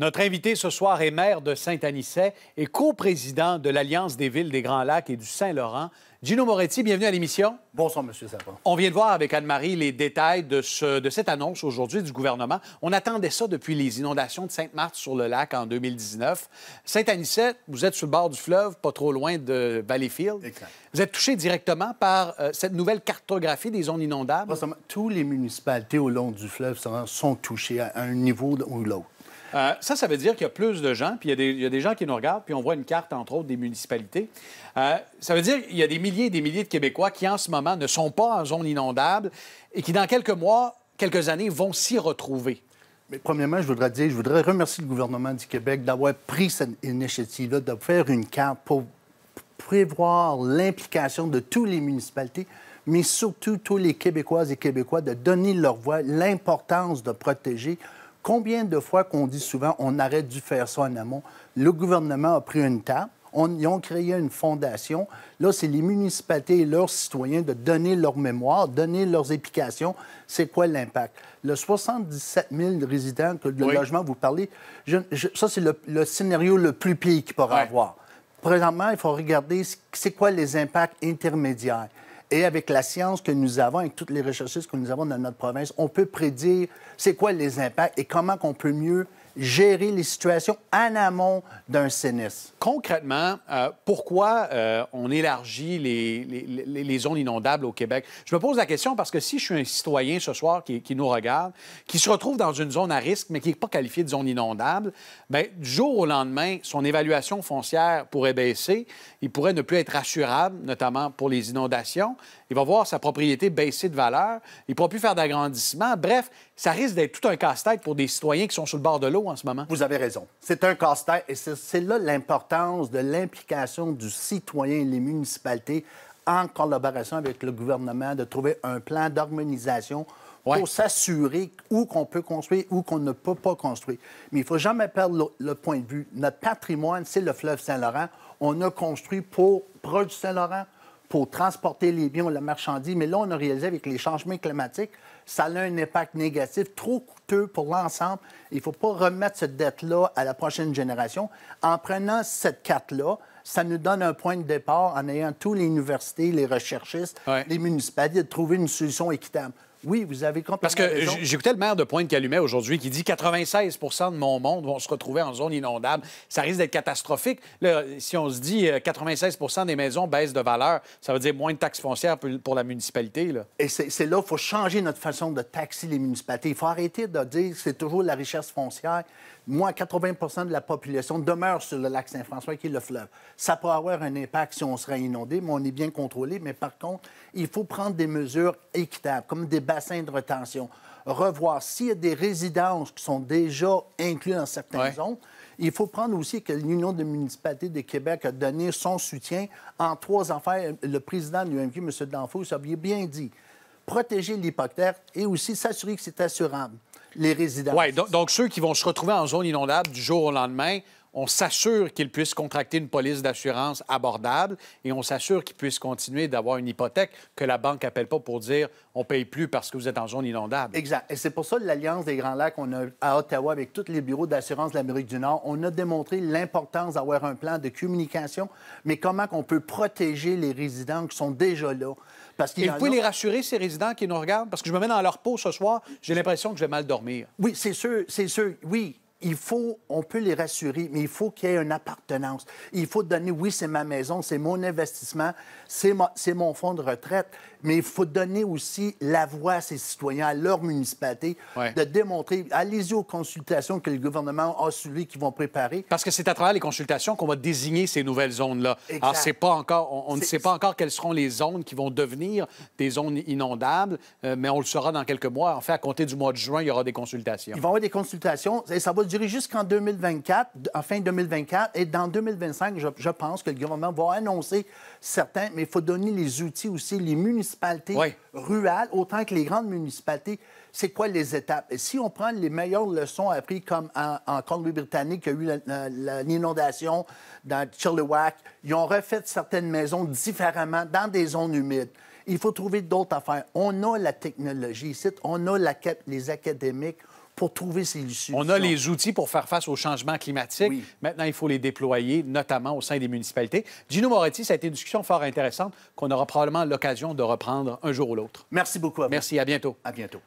Notre invité ce soir est maire de Saint-Anicet et coprésident de l'Alliance des villes des Grands Lacs et du Saint-Laurent. Gino Moretti, bienvenue à l'émission. Bonsoir, M. Sapin. On vient de voir avec Anne-Marie les détails de, cette annonce aujourd'hui du gouvernement. On attendait ça depuis les inondations de Sainte-Marthe-sur-le-Lac en 2019. Saint-Anicet, vous êtes sur le bord du fleuve, pas trop loin de Valleyfield. Vous êtes touché directement par euh, cette nouvelle cartographie des zones inondables? Tous les municipalités au long du fleuve sont touchées à un niveau ou l'autre. Euh, ça, ça veut dire qu'il y a plus de gens, puis il y, a des, gens qui nous regardent, puis on voit une carte, entre autres, des municipalités. Euh, ça veut dire qu'il y a des milliers et des milliers de Québécois qui, en ce moment, ne sont pas en zone inondable et qui, dans quelques mois, quelques années, vont s'y retrouver. Mais premièrement, je voudrais dire, je voudrais remercier le gouvernement du Québec d'avoir pris cette initiative-là, de faire une carte pour prévoir l'implication de toutes les municipalités, mais surtout tous les Québécoises et Québécois, de donner leur voix, l'importance de protéger Combien de fois qu'on dit souvent on aurait dû faire ça en amont? Le gouvernement a pris une table. On, ils ont créé une fondation. Là, c'est les municipalités et leurs citoyens de donner leur mémoire, donner leurs épications. C'est quoi l'impact? Le 77 000 résidents que le logement, vous parlez, ça, c'est le, scénario le plus pire qu'il pourrait avoir. Présentement, il faut regarder c'est quoi les impacts intermédiaires. Et avec la science que nous avons, avec toutes les recherches que nous avons dans notre province, on peut prédire c'est quoi les impacts et comment on peut mieux gérer les situations en amont d'un sinistre. Concrètement, euh, pourquoi euh, on élargit les, les, zones inondables au Québec? Je me pose la question parce que si je suis un citoyen ce soir qui, nous regarde, qui se retrouve dans une zone à risque, mais qui n'est pas qualifié de zone inondable, bien, du jour au lendemain, son évaluation foncière pourrait baisser. Il pourrait ne plus être assurable, notamment pour les inondations. Il va voir sa propriété baisser de valeur. Il ne pourra plus faire d'agrandissement. Bref, ça risque d'être tout un casse-tête pour des citoyens qui sont sur le bord de l'eau en ce moment. Vous avez raison. C'est un casse-tête et c'est là l'importance de l'implication du citoyen et les municipalités en collaboration avec le gouvernement de trouver un plan d'harmonisation pour s'assurer où qu'on peut construire, où qu'on ne peut pas construire. Mais il ne faut jamais perdre le, point de vue. Notre patrimoine, c'est le fleuve Saint-Laurent. On a construit pour proche Saint-Laurent, pour transporter les biens ou la marchandise. Mais là, on a réalisé avec les changements climatiques, ça a un impact négatif trop coûteux pour l'ensemble. Il ne faut pas remettre cette dette-là à la prochaine génération. En prenant cette carte-là, ça nous donne un point de départ en ayant tous les universités, les recherchistes, les municipalités, de trouver une solution équitable oui, vous avez compris. Parce que j'écoutais le maire de Pointe-Calumet aujourd'hui qui dit 96 de mon monde vont se retrouver en zone inondable. Ça risque d'être catastrophique. si on se dit 96 euh, des maisons baissent de valeur, ça veut dire moins de taxes foncières pour la municipalité. Et c'est, c'est là qu'il faut changer notre façon de taxer les municipalités. Il faut arrêter de dire que c'est toujours la richesse foncière moins 80 de la population demeure sur le lac Saint-François, qui est le fleuve. Ça peut avoir un impact si on serait inondé, mais on est bien contrôlé. Mais par contre, il faut prendre des mesures équitables, comme des bassins de retention. Revoir s'il y a des résidences qui sont déjà incluses dans certaines zones. Il faut prendre aussi que l'Union des municipalités de Québec a donné son soutien en trois affaires. Le président de l'UMQ, M. Danfo, ça bien dit protéger l'hypothèque et aussi s'assurer que c'est assurable, les résidents. Oui, donc, ceux qui vont se retrouver en zone inondable du jour au lendemain, on s'assure qu'ils puissent contracter une police d'assurance abordable et on s'assure qu'ils puissent continuer d'avoir une hypothèque que la banque appelle pas pour dire on paye plus parce que vous êtes en zone inondable. Exact. Et c'est pour ça l'Alliance des Grands Lacs, qu'on a à Ottawa avec tous les bureaux d'assurance de l'Amérique du Nord, on a démontré l'importance d'avoir un plan de communication, mais comment on peut protéger les résidents qui sont déjà là. Et vous pouvez les rassurer, ces résidents qui nous regardent? Parce que je me mets dans leur peau ce soir, j'ai l'impression que je vais mal dormir. Oui, c'est sûr, c'est sûr. Oui, il faut, on peut les rassurer, mais il faut qu'il y ait une appartenance. Il faut donner, oui, c'est ma maison, c'est mon investissement, c'est mon fonds de retraite, mais il faut donner aussi la voix à ces citoyens, à leur municipalité, de démontrer, allez-y aux consultations que le gouvernement a suivies, qu'ils vont préparer. Parce que c'est à travers les consultations qu'on va désigner ces nouvelles zones-là. Alors, on, ne sait pas encore quelles seront les zones qui vont devenir des zones inondables, euh, mais on le saura dans quelques mois. En fait, à compter du mois de juin, il y aura des consultations. Il va y avoir des consultations et ça va jusqu'en 2024, en fin 2024. Et dans 2025, je, pense que le gouvernement va annoncer certains, mais il faut donner les outils aussi, les municipalités rurales, autant que les grandes municipalités. C'est quoi les étapes? si on prend les meilleures leçons apprises, comme en, en Colombie-Britannique, il y a eu l'inondation dans Chilliwack, ils ont refait certaines maisons différemment dans des zones humides. Il faut trouver d'autres affaires. On a la technologie ici, on a les académiques, pour trouver ces solutions. On a les outils pour faire face au changement climatique. Maintenant, il faut les déployer, notamment au sein des municipalités. Gino Moretti, ça a été une discussion fort intéressante qu'on aura probablement l'occasion de reprendre un jour ou l'autre. Merci beaucoup. Merci, à bientôt. À bientôt.